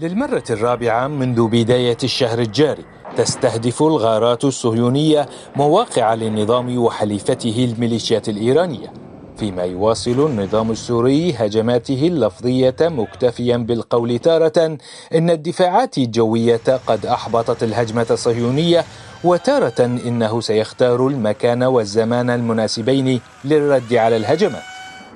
للمرة الرابعة منذ بداية الشهر الجاري تستهدف الغارات الصهيونية مواقع للنظام وحليفته الميليشيات الإيرانية فيما يواصل النظام السوري هجماته اللفظية مكتفيا بالقول تارة إن الدفاعات الجوية قد أحبطت الهجمة الصهيونية وتارة إنه سيختار المكان والزمان المناسبين للرد على الهجمات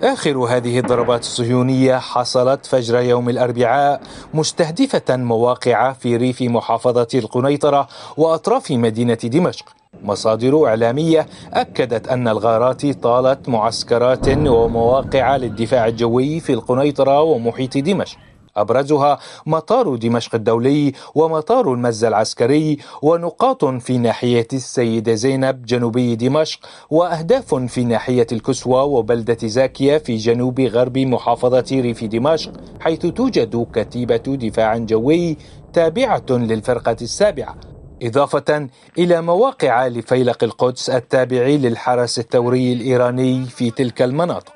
آخر هذه الضربات الصهيونية حصلت فجر يوم الأربعاء مستهدفة مواقع في ريف محافظة القنيطرة وأطراف مدينة دمشق مصادر إعلامية أكدت أن الغارات طالت معسكرات ومواقع للدفاع الجوي في القنيطرة ومحيط دمشق أبرزها مطار دمشق الدولي ومطار المزة العسكري ونقاط في ناحية السيدة زينب جنوبي دمشق وأهداف في ناحية الكسوة وبلدة زاكية في جنوب غرب محافظة ريف دمشق حيث توجد كتيبة دفاع جوي تابعة للفرقة السابعة إضافة إلى مواقع لفيلق القدس التابع للحرس الثوري الإيراني في تلك المناطق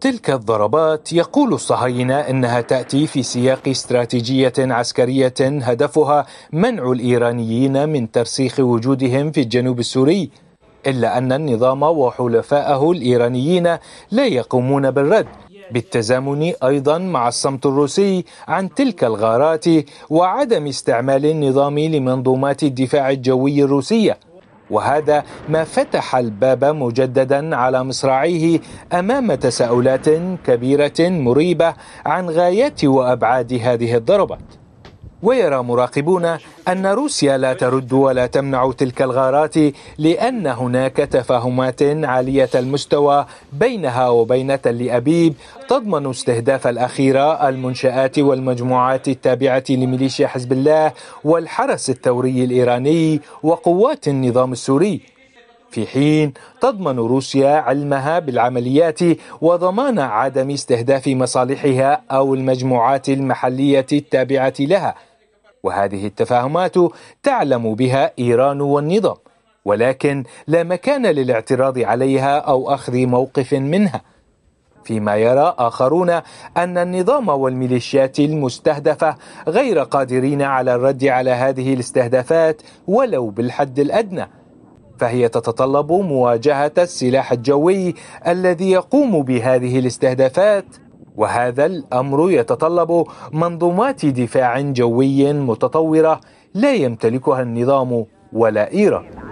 تلك الضربات يقول الصهاينة أنها تأتي في سياق استراتيجية عسكرية هدفها منع الإيرانيين من ترسيخ وجودهم في الجنوب السوري إلا أن النظام وحلفائه الإيرانيين لا يقومون بالرد بالتزامن ايضا مع الصمت الروسي عن تلك الغارات وعدم استعمال النظام لمنظومات الدفاع الجوي الروسيه وهذا ما فتح الباب مجددا على مصراعيه امام تساؤلات كبيره مريبه عن غايات وابعاد هذه الضربات ويرى مراقبون أن روسيا لا ترد ولا تمنع تلك الغارات لأن هناك تفاهمات عالية المستوى بينها وبين تل أبيب تضمن استهداف الأخيرة المنشآت والمجموعات التابعة لميليشيا حزب الله والحرس الثوري الإيراني وقوات النظام السوري في حين تضمن روسيا علمها بالعمليات وضمان عدم استهداف مصالحها أو المجموعات المحلية التابعة لها وهذه التفاهمات تعلم بها ايران والنظام ولكن لا مكان للاعتراض عليها او اخذ موقف منها فيما يرى اخرون ان النظام والميليشيات المستهدفه غير قادرين على الرد على هذه الاستهدافات ولو بالحد الادنى فهي تتطلب مواجهه السلاح الجوي الذي يقوم بهذه الاستهدافات وهذا الامر يتطلب منظومات دفاع جوي متطوره لا يمتلكها النظام ولا ايران